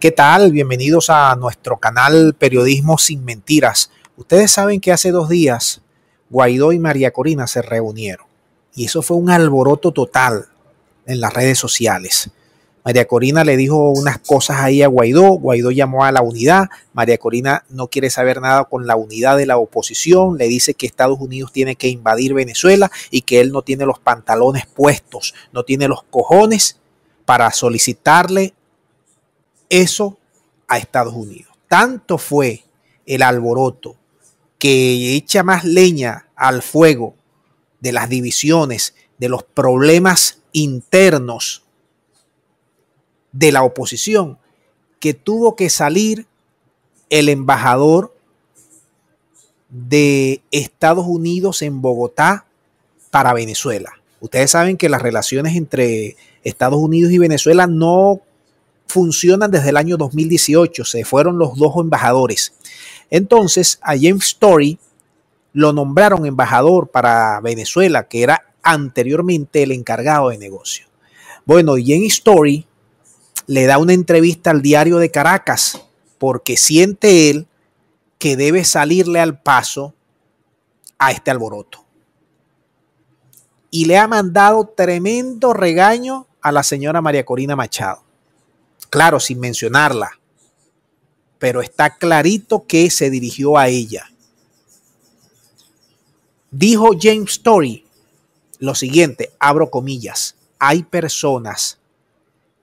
¿Qué tal? Bienvenidos a nuestro canal Periodismo sin Mentiras. Ustedes saben que hace dos días Guaidó y María Corina se reunieron y eso fue un alboroto total en las redes sociales. María Corina le dijo unas cosas ahí a Guaidó, Guaidó llamó a la unidad, María Corina no quiere saber nada con la unidad de la oposición, le dice que Estados Unidos tiene que invadir Venezuela y que él no tiene los pantalones puestos, no tiene los cojones para solicitarle eso a Estados Unidos. Tanto fue el alboroto que echa más leña al fuego de las divisiones, de los problemas internos de la oposición, que tuvo que salir el embajador de Estados Unidos en Bogotá para Venezuela. Ustedes saben que las relaciones entre Estados Unidos y Venezuela no funcionan desde el año 2018. Se fueron los dos embajadores. Entonces, a James Story lo nombraron embajador para Venezuela, que era anteriormente el encargado de negocio. Bueno, James Story le da una entrevista al diario de Caracas porque siente él que debe salirle al paso a este alboroto. Y le ha mandado tremendo regaño a la señora María Corina Machado claro, sin mencionarla, pero está clarito que se dirigió a ella. Dijo James Story lo siguiente, abro comillas, hay personas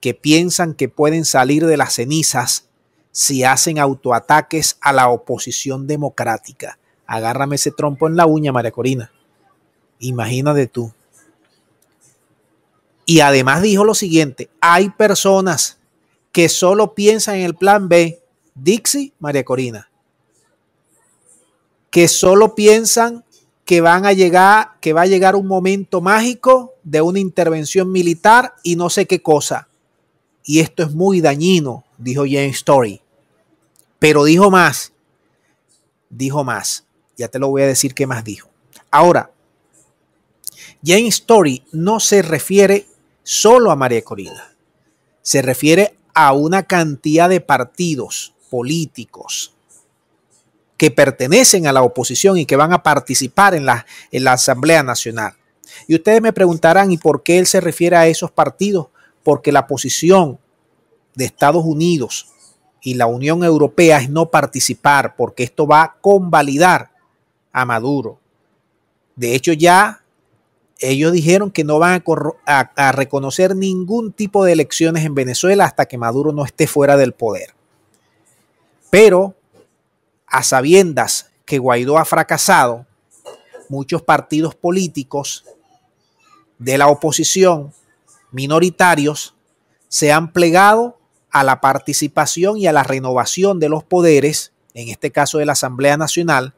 que piensan que pueden salir de las cenizas si hacen autoataques a la oposición democrática. Agárrame ese trompo en la uña, María Corina. Imagínate tú. Y además dijo lo siguiente, hay personas que solo piensan en el plan B, Dixie, María Corina, que solo piensan que van a llegar, que va a llegar un momento mágico de una intervención militar y no sé qué cosa. Y esto es muy dañino, dijo James Story. Pero dijo más, dijo más. Ya te lo voy a decir qué más dijo. Ahora, James Story no se refiere solo a María Corina, se refiere a una cantidad de partidos políticos que pertenecen a la oposición y que van a participar en la, en la Asamblea Nacional. Y ustedes me preguntarán, ¿y por qué él se refiere a esos partidos? Porque la posición de Estados Unidos y la Unión Europea es no participar, porque esto va a convalidar a Maduro. De hecho, ya ellos dijeron que no van a, reconocer ningún tipo de elecciones en Venezuela hasta que Maduro no esté fuera del poder. Pero, a sabiendas que Guaidó ha fracasado, muchos partidos políticos de la oposición, minoritarios, se han plegado a la participación y a la renovación de los poderes, en este caso de la Asamblea Nacional,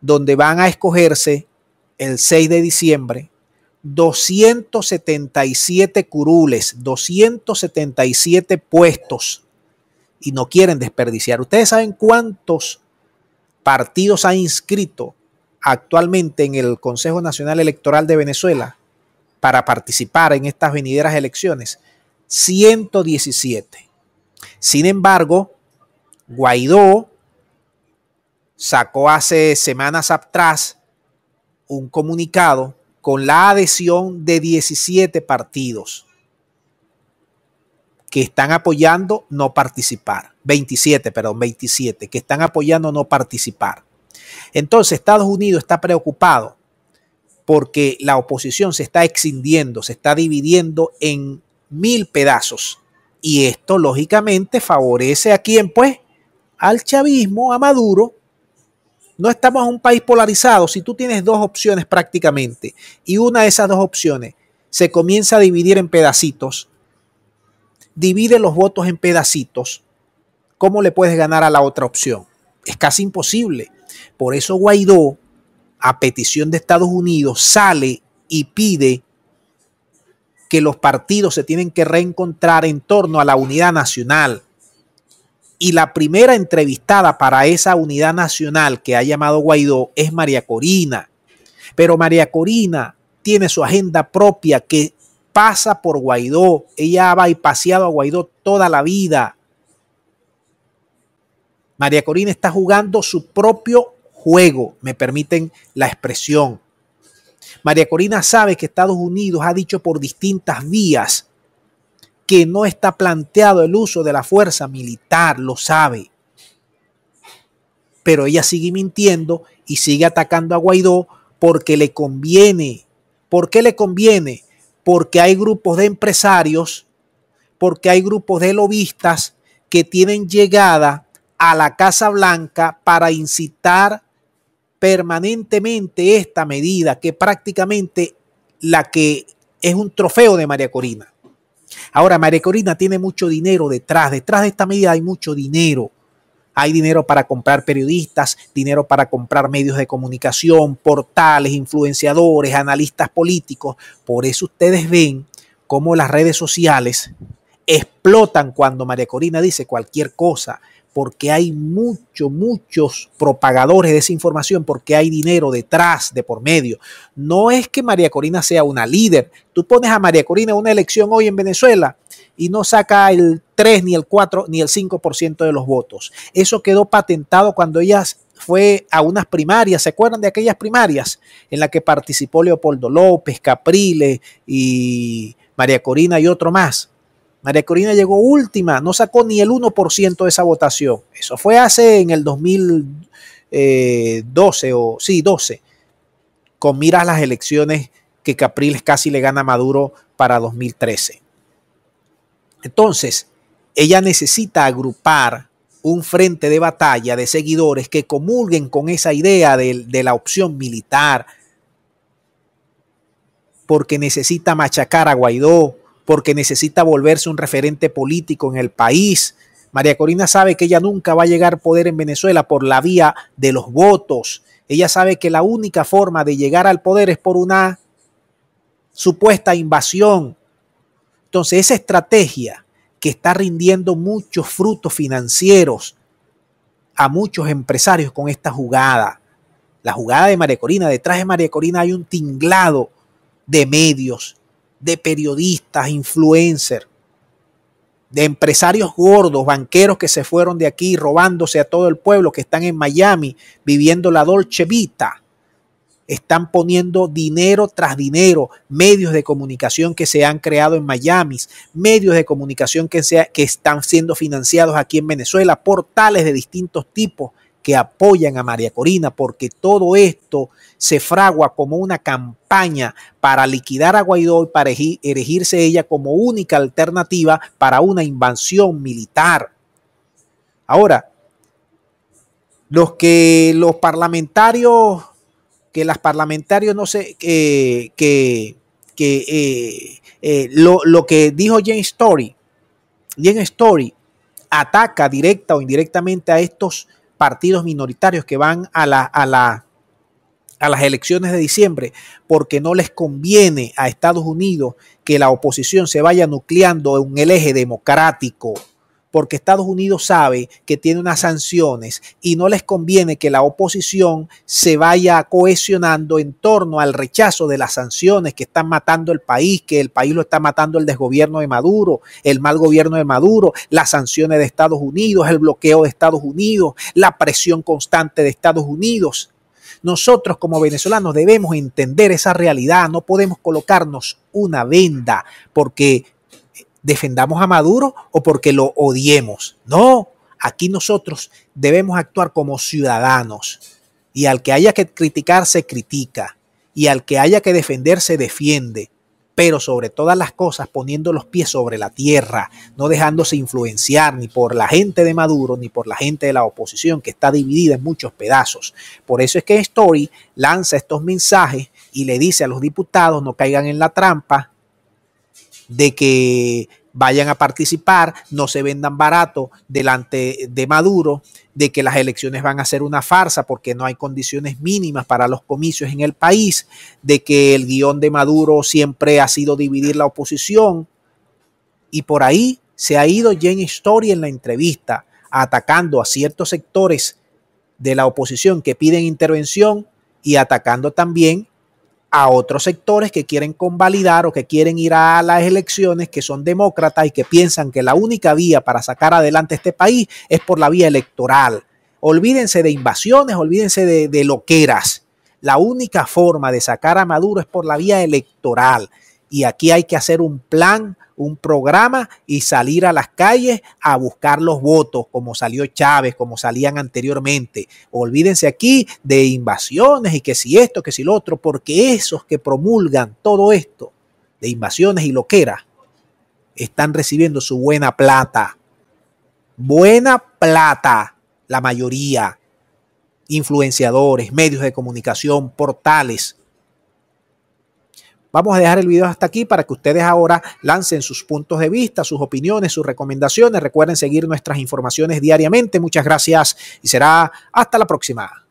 donde van a escogerse el 6 de diciembre 277 curules, 277 puestos y no quieren desperdiciar. Ustedes saben cuántos partidos ha inscrito actualmente en el Consejo Nacional Electoral de Venezuela para participar en estas venideras elecciones. 117. Sin embargo, Guaidó sacó hace semanas atrás un comunicado con la adhesión de 17 partidos que están apoyando no participar. 27, perdón, 27, que están apoyando no participar. Entonces, Estados Unidos está preocupado porque la oposición se está excindiendo, se está dividiendo en mil pedazos. Y esto, lógicamente, favorece a quién, pues, al chavismo, a Maduro, no estamos en un país polarizado. Si tú tienes dos opciones prácticamente y una de esas dos opciones se comienza a dividir en pedacitos, divide los votos en pedacitos, ¿cómo le puedes ganar a la otra opción? Es casi imposible. Por eso Guaidó, a petición de Estados Unidos, sale y pide que los partidos se tienen que reencontrar en torno a la unidad nacional, y la primera entrevistada para esa unidad nacional que ha llamado Guaidó es María Corina. Pero María Corina tiene su agenda propia que pasa por Guaidó. Ella ha paseado a Guaidó toda la vida. María Corina está jugando su propio juego, me permiten la expresión. María Corina sabe que Estados Unidos ha dicho por distintas vías que no está planteado el uso de la fuerza militar, lo sabe. Pero ella sigue mintiendo y sigue atacando a Guaidó porque le conviene. ¿Por qué le conviene? Porque hay grupos de empresarios, porque hay grupos de lobistas que tienen llegada a la Casa Blanca para incitar permanentemente esta medida que prácticamente la que es un trofeo de María Corina. Ahora, María Corina tiene mucho dinero detrás. Detrás de esta medida hay mucho dinero. Hay dinero para comprar periodistas, dinero para comprar medios de comunicación, portales, influenciadores, analistas políticos. Por eso ustedes ven cómo las redes sociales explotan cuando María Corina dice cualquier cosa porque hay muchos, muchos propagadores de esa información, porque hay dinero detrás, de por medio. No es que María Corina sea una líder. Tú pones a María Corina una elección hoy en Venezuela y no saca el 3, ni el 4, ni el 5% de los votos. Eso quedó patentado cuando ella fue a unas primarias, ¿se acuerdan de aquellas primarias en las que participó Leopoldo López, Capriles y María Corina y otro más? María Corina llegó última, no sacó ni el 1% de esa votación. Eso fue hace en el 2012 eh, o sí, 12, con miras a las elecciones que Capriles casi le gana a Maduro para 2013. Entonces, ella necesita agrupar un frente de batalla de seguidores que comulguen con esa idea de la opción militar, porque necesita machacar a Guaidó, porque necesita volverse un referente político en el país. María Corina sabe que ella nunca va a llegar al poder en Venezuela por la vía de los votos. Ella sabe que la única forma de llegar al poder es por una supuesta invasión. Entonces, esa estrategia que está rindiendo muchos frutos financieros a muchos empresarios con esta jugada. La jugada de María Corina, detrás de María Corina hay un tinglado de medios de periodistas, influencers, de empresarios gordos, banqueros que se fueron de aquí robándose a todo el pueblo, que están en Miami viviendo la dolce vita. Están poniendo dinero tras dinero, medios de comunicación que se han creado en Miami, medios de comunicación que, que están siendo financiados aquí en Venezuela, portales de distintos tipos que apoyan a María Corina, porque todo esto se fragua como una campaña para liquidar a Guaidó y para erigirse ella como única alternativa para una invasión militar. Ahora, los que los parlamentarios, que las parlamentarios no sé, que, eh, eh, lo, lo que dijo James Story, James Story ataca directa o indirectamente a estos partidos minoritarios que van a, la, a, la, a las elecciones de diciembre porque no les conviene a Estados Unidos que la oposición se vaya nucleando en el eje democrático porque Estados Unidos sabe que tiene unas sanciones y no les conviene que la oposición se vaya cohesionando en torno al rechazo de las sanciones que están matando el país, que el país lo está matando el desgobierno de Maduro, el mal gobierno de Maduro, las sanciones de Estados Unidos, el bloqueo de Estados Unidos, la presión constante de Estados Unidos. Nosotros como venezolanos debemos entender esa realidad, no podemos colocarnos una venda porque defendamos a Maduro o porque lo odiemos. No, aquí nosotros debemos actuar como ciudadanos y al que haya que criticar se critica y al que haya que defender se defiende, pero sobre todas las cosas poniendo los pies sobre la tierra, no dejándose influenciar ni por la gente de Maduro ni por la gente de la oposición que está dividida en muchos pedazos. Por eso es que Story lanza estos mensajes y le dice a los diputados no caigan en la trampa de que vayan a participar, no se vendan barato delante de Maduro, de que las elecciones van a ser una farsa porque no hay condiciones mínimas para los comicios en el país, de que el guión de Maduro siempre ha sido dividir la oposición. Y por ahí se ha ido Jen Story en la entrevista, atacando a ciertos sectores de la oposición que piden intervención y atacando también a otros sectores que quieren convalidar o que quieren ir a las elecciones, que son demócratas y que piensan que la única vía para sacar adelante este país es por la vía electoral. Olvídense de invasiones, olvídense de, de loqueras. La única forma de sacar a Maduro es por la vía electoral. Y aquí hay que hacer un plan, un programa y salir a las calles a buscar los votos, como salió Chávez, como salían anteriormente. Olvídense aquí de invasiones y que si esto, que si lo otro, porque esos que promulgan todo esto de invasiones y loqueras están recibiendo su buena plata. Buena plata, la mayoría. Influenciadores, medios de comunicación, portales, Vamos a dejar el video hasta aquí para que ustedes ahora lancen sus puntos de vista, sus opiniones, sus recomendaciones. Recuerden seguir nuestras informaciones diariamente. Muchas gracias y será hasta la próxima.